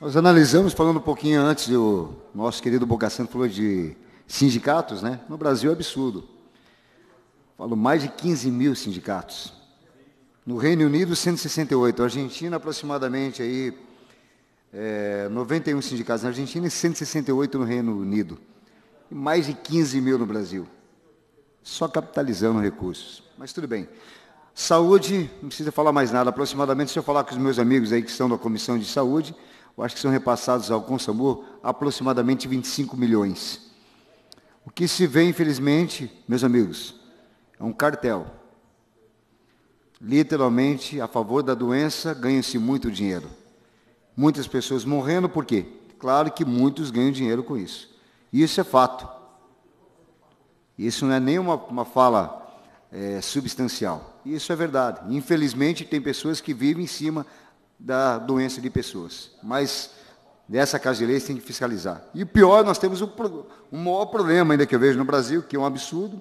Nós analisamos, falando um pouquinho antes, o nosso querido Bocassano falou de sindicatos, né? No Brasil é absurdo. Falo mais de 15 mil sindicatos. No Reino Unido, 168. Argentina, aproximadamente aí, é, 91 sindicatos na Argentina e 168 no Reino Unido. E mais de 15 mil no Brasil. Só capitalizando recursos. Mas tudo bem. Saúde, não precisa falar mais nada. Aproximadamente, se eu falar com os meus amigos aí que estão na Comissão de Saúde, acho que são repassados ao Consamur aproximadamente 25 milhões. O que se vê, infelizmente, meus amigos, é um cartel. Literalmente, a favor da doença, ganha-se muito dinheiro. Muitas pessoas morrendo, por quê? Claro que muitos ganham dinheiro com isso. Isso é fato. Isso não é nenhuma uma fala é, substancial. Isso é verdade. Infelizmente, tem pessoas que vivem em cima da doença de pessoas. Mas nessa casa de leis tem que fiscalizar. E o pior, nós temos o, um, maior problema ainda que eu vejo no Brasil, que é um absurdo.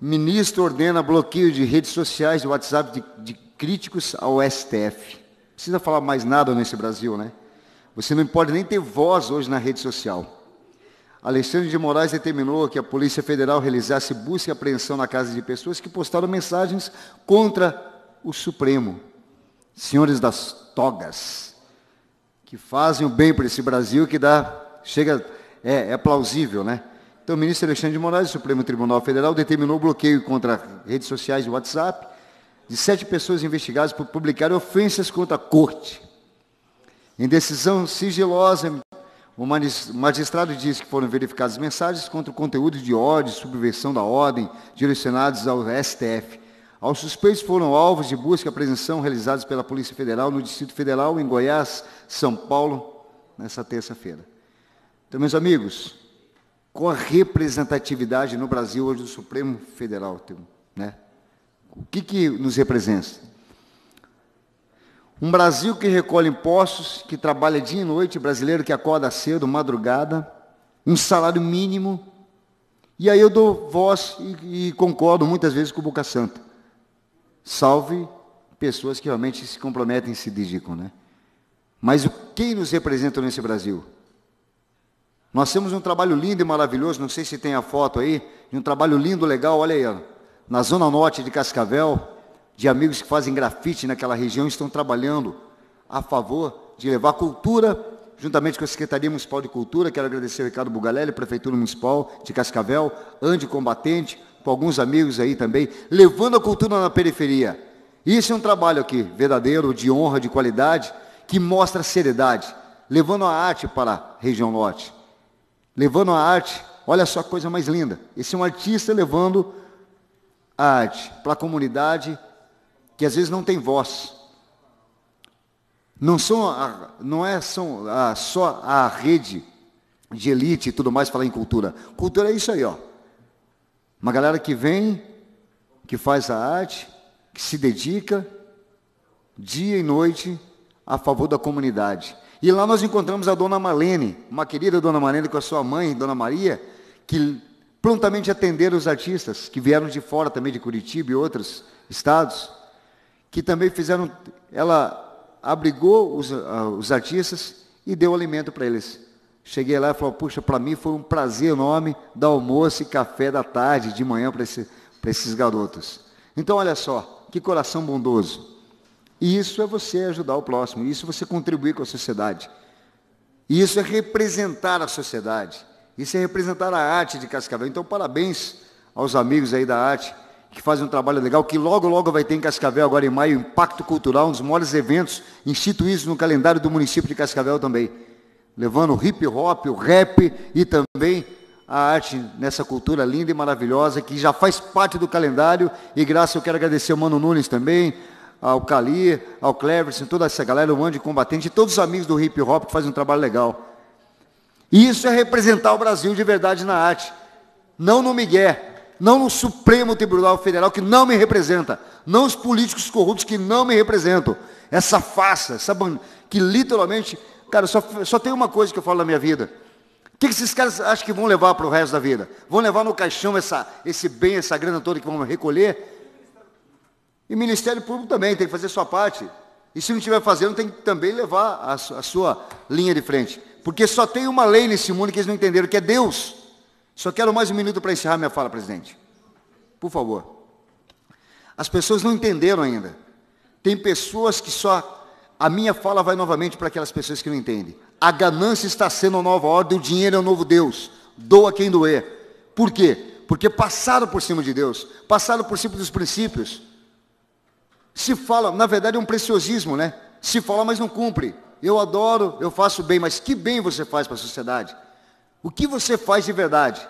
Ministro ordena bloqueio de redes sociais e WhatsApp de, de críticos ao STF. Precisa falar mais nada nesse Brasil, né? Você não pode nem ter voz hoje na rede social. Alexandre de Moraes determinou que a Polícia Federal realizasse busca e apreensão na casa de pessoas que postaram mensagens contra o Supremo senhores das togas, que fazem o bem para esse Brasil que dá, chega, é, é plausível, né? Então, o ministro Alexandre de Moraes, do Supremo Tribunal Federal, determinou o bloqueio contra redes sociais e WhatsApp de sete pessoas investigadas por publicar ofensas contra a corte. Em decisão sigilosa, o magistrado diz que foram verificadas mensagens contra o conteúdo de ódio, subversão da ordem, direcionados ao STF aos suspeitos foram alvos de busca e apreensão realizados pela Polícia Federal no Distrito Federal, em Goiás, São Paulo, nessa terça-feira. Então, meus amigos, com a representatividade no Brasil hoje do Supremo Federal, né? o que, que nos representa? Um Brasil que recolhe impostos, que trabalha dia e noite, brasileiro que acorda cedo, madrugada, um salário mínimo. E aí eu dou voz e, e concordo muitas vezes com o Boca Santa. Salve pessoas que realmente se comprometem e se dedicam, né? Mas quem nos representa nesse Brasil? Nós temos um trabalho lindo e maravilhoso, não sei se tem a foto aí, de um trabalho lindo, legal, olha aí, ó, na zona norte de Cascavel, de amigos que fazem grafite naquela região, estão trabalhando a favor de levar cultura, juntamente com a Secretaria Municipal de Cultura, quero agradecer ao Ricardo Bugalelli, Prefeitura Municipal de Cascavel, Ande Combatente, com alguns amigos aí também, levando a cultura na periferia. Isso é um trabalho aqui, verdadeiro, de honra, de qualidade, que mostra seriedade, levando a arte para a região norte. Levando a arte, olha só a coisa mais linda. Esse é um artista levando a arte para a comunidade que às vezes não tem voz. Não, são a, não é são a, só a rede de elite e tudo mais falar em cultura. Cultura é isso aí, ó. Uma galera que vem, que faz a arte, que se dedica dia e noite a favor da comunidade. E lá nós encontramos a dona Malene, uma querida dona Malene com a sua mãe, dona Maria, que prontamente atenderam os artistas que vieram de fora também de Curitiba e outros estados, que também fizeram, ela abrigou os, uh, os artistas e deu alimento para eles. Cheguei lá e falei, puxa, para mim foi um prazer enorme dar almoço e café da tarde, de manhã para esse, esses garotos. Então, olha só, que coração bondoso. E isso é você ajudar o próximo, isso é você contribuir com a sociedade. E isso é representar a sociedade, isso é representar a arte de Cascavel. Então, parabéns aos amigos aí da arte, que fazem um trabalho legal, que logo, logo vai ter em Cascavel, agora em maio, Impacto Cultural, um dos maiores eventos instituídos no calendário do município de Cascavel também levando o hip hop, o rap e também a arte nessa cultura linda e maravilhosa que já faz parte do calendário. E graças eu quero agradecer ao Mano Nunes também, ao Cali, ao Cleverson, toda essa galera, o Andy Combatente, todos os amigos do hip hop que fazem um trabalho legal. E isso é representar o Brasil de verdade na arte. Não no Miguel, não no Supremo Tribunal Federal, que não me representa. Não os políticos corruptos que não me representam. Essa farsa, essa que literalmente Cara, só, só tem uma coisa que eu falo na minha vida. O que, esses caras acham que vão levar para o resto da vida? Vão levar no caixão essa, esse bem, essa grana toda que vão recolher? E Ministério Público também tem que fazer sua parte. E se não estiver fazendo, tem que também levar a, a sua linha de frente. Porque só tem uma lei nesse mundo que eles não entenderam, que é Deus. Só quero mais um minuto para encerrar minha fala, presidente. Por favor. As pessoas não entenderam ainda. Tem pessoas que só a minha fala vai novamente para aquelas pessoas que não entendem. A ganância está sendo a nova ordem, o dinheiro é o novo Deus. Doa quem doer. Por quê? Porque passaram por cima de Deus, passaram por cima dos princípios. Se fala, na verdade é um preciosismo, né? Se fala, mas não cumpre. Eu adoro, eu faço bem, mas que bem você faz para a sociedade? O que você faz de verdade?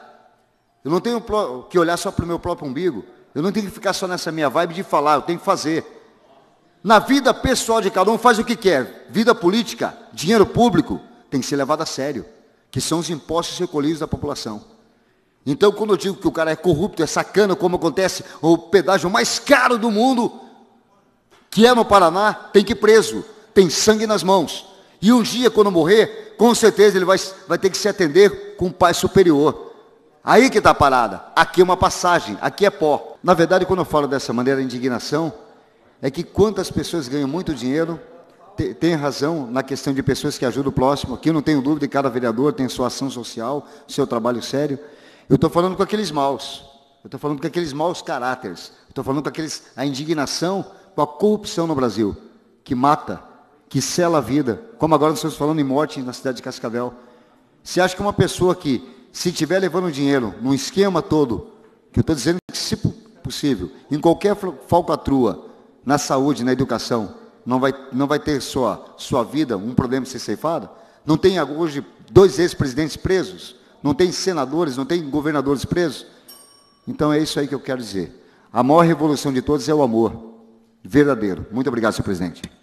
Eu não tenho que olhar só para o meu próprio umbigo. Eu não tenho que ficar só nessa minha vibe de falar, eu tenho que fazer. Na vida pessoal de cada um, faz o que quer. Vida política, dinheiro público, tem que ser levado a sério, que são os impostos recolhidos da população. Então, quando eu digo que o cara é corrupto, é sacana, como acontece o pedágio mais caro do mundo, que é no Paraná, tem que ir preso, tem sangue nas mãos. E um dia, quando morrer, com certeza ele vai, vai ter que se atender com um pai superior. Aí que está a parada. Aqui é uma passagem, aqui é pó. Na verdade, quando eu falo dessa maneira, a indignação é que quantas as pessoas ganham muito dinheiro, tem razão na questão de pessoas que ajudam o próximo, aqui eu não tenho dúvida, cada vereador tem sua ação social, seu trabalho sério. Eu estou falando com aqueles maus, eu estou falando com aqueles maus caráteres, estou falando com aqueles, a indignação com a corrupção no Brasil, que mata, que sela a vida, como agora nós estamos falando em morte na cidade de Cascavel. Você acha que uma pessoa que, se estiver levando dinheiro num esquema todo, que eu estou dizendo que, se possível, em qualquer falcatrua, na saúde, na educação, não vai, não vai ter sua, sua vida um problema ser ceifada? Não tem hoje dois ex-presidentes presos? Não tem senadores, não tem governadores presos? Então é isso aí que eu quero dizer. A maior revolução de todos é o amor verdadeiro. Muito obrigado, senhor presidente.